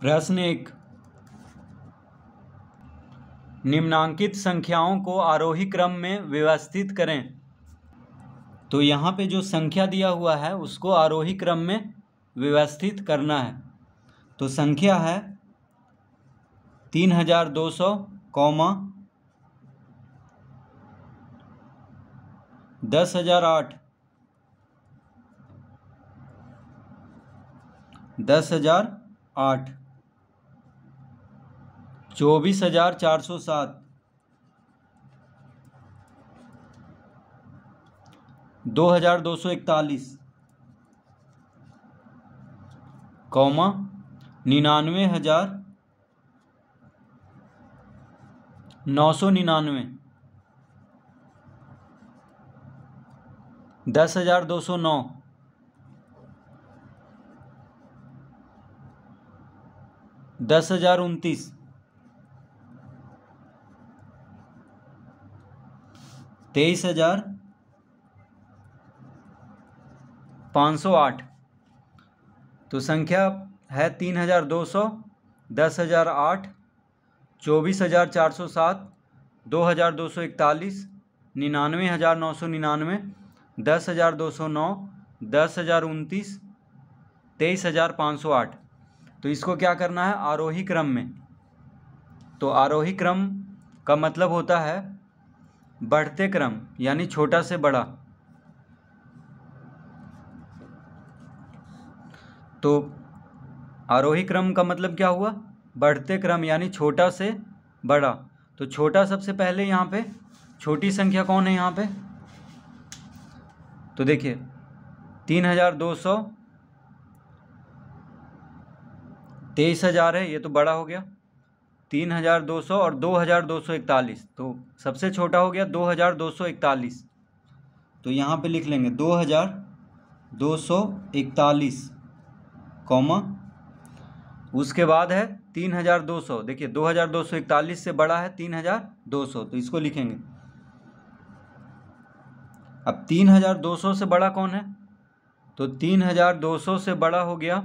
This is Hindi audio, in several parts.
प्रश्न एक निम्नांकित संख्याओं को आरोही क्रम में व्यवस्थित करें तो यहाँ पे जो संख्या दिया हुआ है उसको आरोही क्रम में व्यवस्थित करना है तो संख्या है तीन हजार दो सौ कौमा दस हजार आठ दस हजार आठ चौबीस हजार चार सौ सात दो हजार दो सौ इकतालीस कौमा निन्यानवे हजार नौ सौ निन्यानवे दस हजार दो सौ नौ दस हजार उनतीस तेईस हजार पाँच सौ आठ तो संख्या है तीन हजार दो सौ दस हजार आठ चौबीस हजार चार सौ सात दो हजार दो सौ इकतालीस निन्यानवे हजार नौ सौ निन्यानवे दस हजार दो सौ नौ दस हजार उनतीस तेईस हजार पाँच सौ आठ तो इसको क्या करना है आरोही क्रम में तो आरोही क्रम का मतलब होता है बढ़ते क्रम यानी छोटा से बड़ा तो आरोही क्रम का मतलब क्या हुआ बढ़ते क्रम यानी छोटा से बड़ा तो छोटा सबसे पहले यहाँ पे छोटी संख्या कौन है यहाँ पे तो देखिए तीन हज़ार दो सौ तेईस हज़ार है ये तो बड़ा हो गया तीन हज़ार दो सौ और दो हज़ार दो सौ इकतालीस तो सबसे छोटा हो गया दो हज़ार दो सौ इकतालीस तो यहाँ पे लिख लेंगे दो हज़ार दो सौ इकतालीस कॉमा उसके बाद है तीन हज़ार दो सौ देखिए दो हज़ार दो सौ इकतालीस से बड़ा है तीन हज़ार दो सौ तो इसको लिखेंगे अब तीन हज़ार दो सौ से बड़ा कौन है तो तीन हज़ार दो सौ से बड़ा हो गया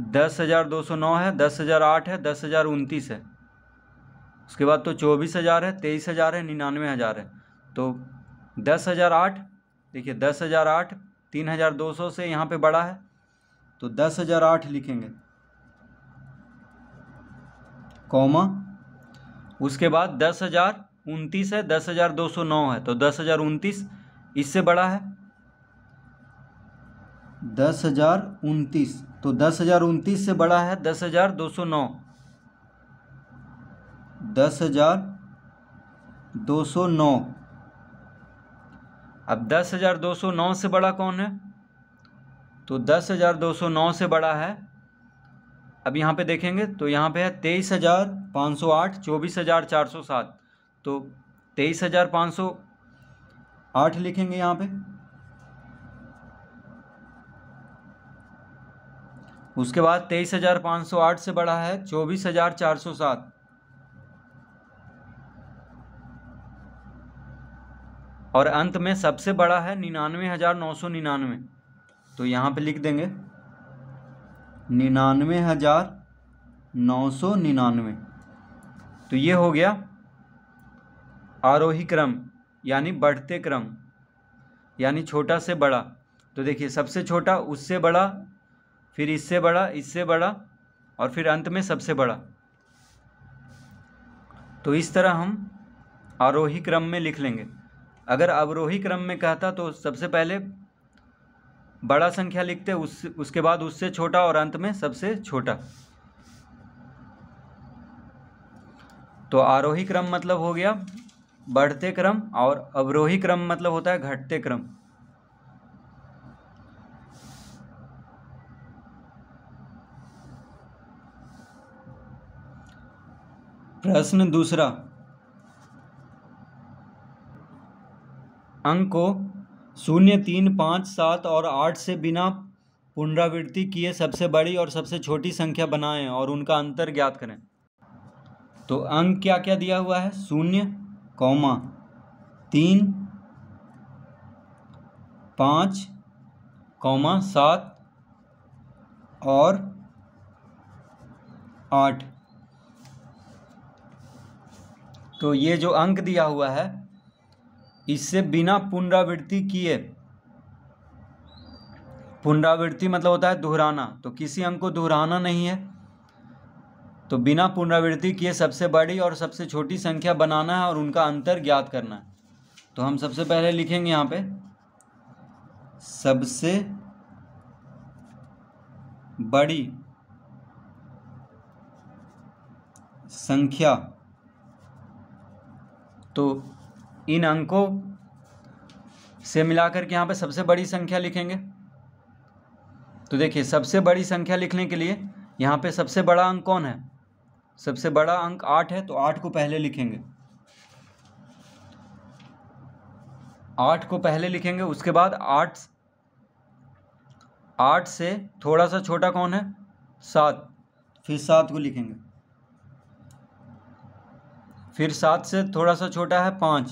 दस हज़ार दो सौ नौ है दस हज़ार आठ है दस हज़ार उनतीस है उसके बाद तो चौबीस हज़ार है तेईस हज़ार है निन्यानवे हज़ार है तो दस हज़ार आठ देखिए दस हज़ार आठ तीन हज़ार दो सौ से यहाँ पे बड़ा है तो दस हज़ार आठ लिखेंगे कॉमा उसके बाद दस हज़ार उनतीस है दस हज़ार दो सौ नौ है तो दस हज़ार उनतीस इससे बड़ा है दस हज़ार उनतीस तो दस हज़ार उनतीस से बड़ा है दस हज़ार दो सौ नौ दस हज़ार दो सौ नौ अब दस हज़ार दो सौ नौ से बड़ा कौन है तो दस हज़ार दो सौ नौ से बड़ा है अब यहाँ पे देखेंगे तो यहाँ पे है तेईस हज़ार पाँच सौ आठ चौबीस हज़ार चार सौ सात तो तेईस हज़ार पाँच सौ आठ लिखेंगे यहाँ पे उसके बाद तेईस हज़ार पाँच सौ आठ से बढ़ा है चौबीस हज़ार चार सौ सात और अंत में सबसे बड़ा है निन्यानवे हज़ार नौ सौ निन्यानवे तो यहाँ पे लिख देंगे निन्यानवे हज़ार नौ सौ निन्यानवे तो ये हो गया आरोही क्रम यानी बढ़ते क्रम यानी छोटा से बड़ा तो देखिए सबसे छोटा उससे बड़ा फिर इससे बड़ा इससे बड़ा और फिर अंत में सबसे बड़ा तो इस तरह हम आरोही क्रम में लिख लेंगे अगर अवरोही क्रम में कहता तो सबसे पहले बड़ा संख्या लिखते उस उसके बाद उससे छोटा और अंत में सबसे छोटा तो आरोही क्रम मतलब हो गया बढ़ते क्रम और अवरोही क्रम मतलब होता है घटते क्रम प्रश्न दूसरा अंक को शून्य तीन पाँच सात और आठ से बिना पुनरावृत्ति किए सबसे बड़ी और सबसे छोटी संख्या बनाएं और उनका अंतर ज्ञात करें तो अंक क्या क्या दिया हुआ है शून्य कौमा तीन पाँच कौमा सात और आठ तो ये जो अंक दिया हुआ है इससे बिना पुनरावृत्ति किए पुनरावृत्ति मतलब होता है दोहराना तो किसी अंक को दोहराना नहीं है तो बिना पुनरावृत्ति किए सबसे बड़ी और सबसे छोटी संख्या बनाना है और उनका अंतर ज्ञात करना है तो हम सबसे पहले लिखेंगे यहाँ पे सबसे बड़ी संख्या तो इन अंकों से मिलाकर के यहाँ पे सबसे बड़ी संख्या लिखेंगे तो देखिए सबसे बड़ी संख्या लिखने के लिए यहाँ पे सबसे बड़ा अंक कौन है सबसे बड़ा अंक आठ है तो आठ को पहले लिखेंगे आठ को पहले लिखेंगे उसके बाद आठ आठ से थोड़ा सा छोटा कौन है सात फिर सात को लिखेंगे फिर सात से थोड़ा सा छोटा है पाँच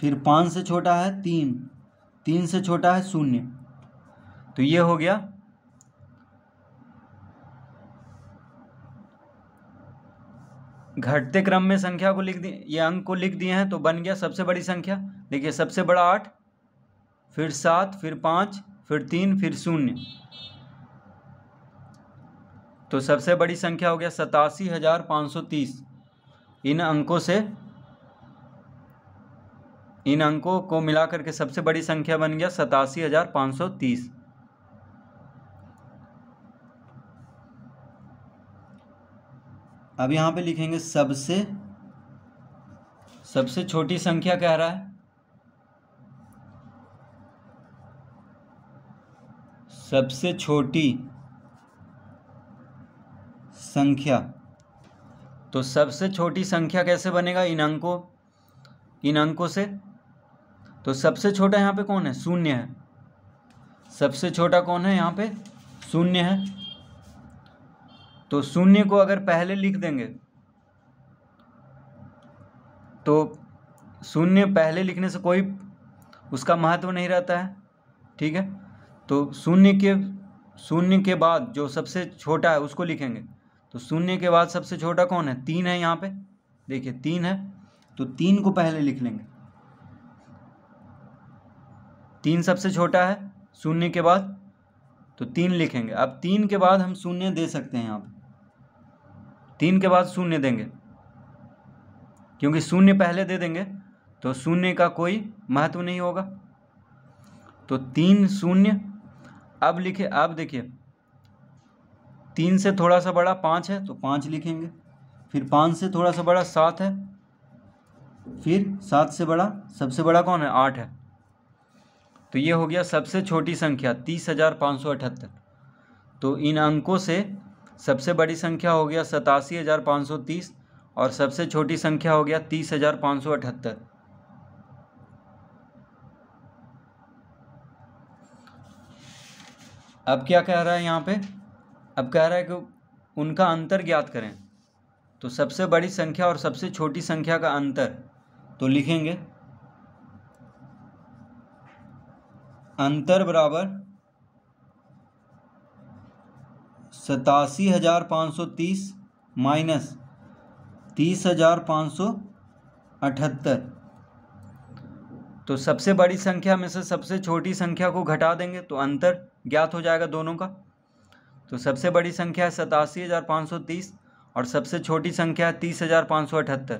फिर पाँच से छोटा है तीन तीन से छोटा है शून्य तो ये हो गया घटते क्रम में संख्या को लिख दिए ये अंक को लिख दिए हैं तो बन गया सबसे बड़ी संख्या देखिए सबसे बड़ा आठ फिर सात फिर पाँच फिर तीन फिर शून्य तो सबसे बड़ी संख्या हो गया सतासी हज़ार पाँच सौ तीस इन अंकों से इन अंकों को मिलाकर के सबसे बड़ी संख्या बन गया सतासी हज़ार पाँच सौ तीस अब यहाँ पे लिखेंगे सबसे सबसे छोटी संख्या कह रहा है सबसे छोटी संख्या तो सबसे छोटी संख्या कैसे बनेगा इन अंकों इन अंकों से तो सबसे छोटा यहाँ पे कौन है शून्य है सबसे छोटा कौन है यहाँ पे शून्य है तो शून्य को अगर पहले लिख देंगे तो शून्य पहले लिखने से कोई उसका महत्व नहीं रहता है ठीक है तो शून्य के शून्य के बाद जो सबसे छोटा है उसको लिखेंगे तो शून्य के बाद सबसे छोटा कौन है तीन है यहाँ पे देखिए तीन है तो तीन को पहले लिख लेंगे तीन सबसे छोटा है शून्य के बाद तो तीन लिखेंगे अब तीन के बाद हम शून्य दे सकते हैं यहाँ पे तीन के बाद शून्य देंगे क्योंकि शून्य पहले दे देंगे तो शून्य का कोई महत्व नहीं होगा तो तीन शून्य अब लिखे अब देखिए तीन से थोड़ा सा बड़ा पाँच है तो पाँच लिखेंगे फिर पाँच से थोड़ा सा बड़ा सात है फिर सात से बड़ा सबसे बड़ा कौन है आठ है तो ये हो गया सबसे छोटी संख्या तीस हज़ार पाँच सौ अठहत्तर तो इन अंकों से सबसे बड़ी संख्या हो गया सतासी हज़ार पाँच सौ तीस और सबसे छोटी संख्या हो गया तीस हज़ार पाँच सौ अठहत्तर अब क्या कह रहा है यहाँ पे अब कह रहा है कि उनका अंतर ज्ञात करें तो सबसे बड़ी संख्या और सबसे छोटी संख्या का अंतर तो लिखेंगे अंतर बराबर सतासी हज़ार पाँच सौ तीस माइनस तीस हज़ार पाँच सौ अठहत्तर तो सबसे बड़ी संख्या में से सबसे छोटी संख्या को घटा देंगे तो अंतर ज्ञात हो जाएगा दोनों का तो सबसे बड़ी संख्या सतासी हज़ार पाँच सौ तीस और सबसे छोटी संख्या तीस हज़ार पाँच सौ अठहत्तर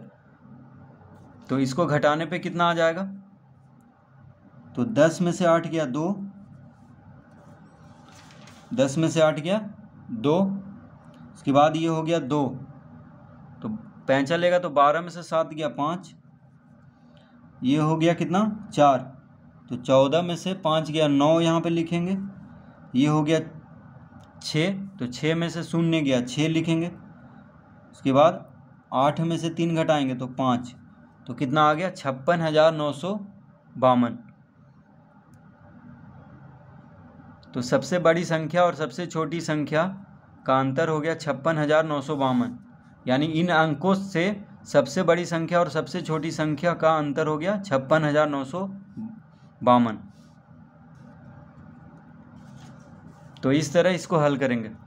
तो इसको घटाने पे कितना आ जाएगा तो दस में से आठ गया दो दस में से आठ गया दो उसके बाद ये हो गया दो तो पैंचा लेगा तो बारह में से सात गया पाँच ये हो गया कितना चार तो चौदह में से पाँच गया नौ यहाँ पे लिखेंगे ये हो गया छः तो छः में से शून्य गया छः लिखेंगे उसके बाद आठ में से तीन घटाएंगे तो पाँच तो कितना आ गया छप्पन हज़ार नौ सौ बावन तो सबसे बड़ी संख्या और सबसे छोटी संख्या का अंतर हो गया छप्पन हज़ार नौ सौ बावन यानी इन अंकों से सबसे बड़ी संख्या और सबसे छोटी संख्या का अंतर हो गया छप्पन हज़ार नौ सौ बावन तो इस तरह इसको हल करेंगे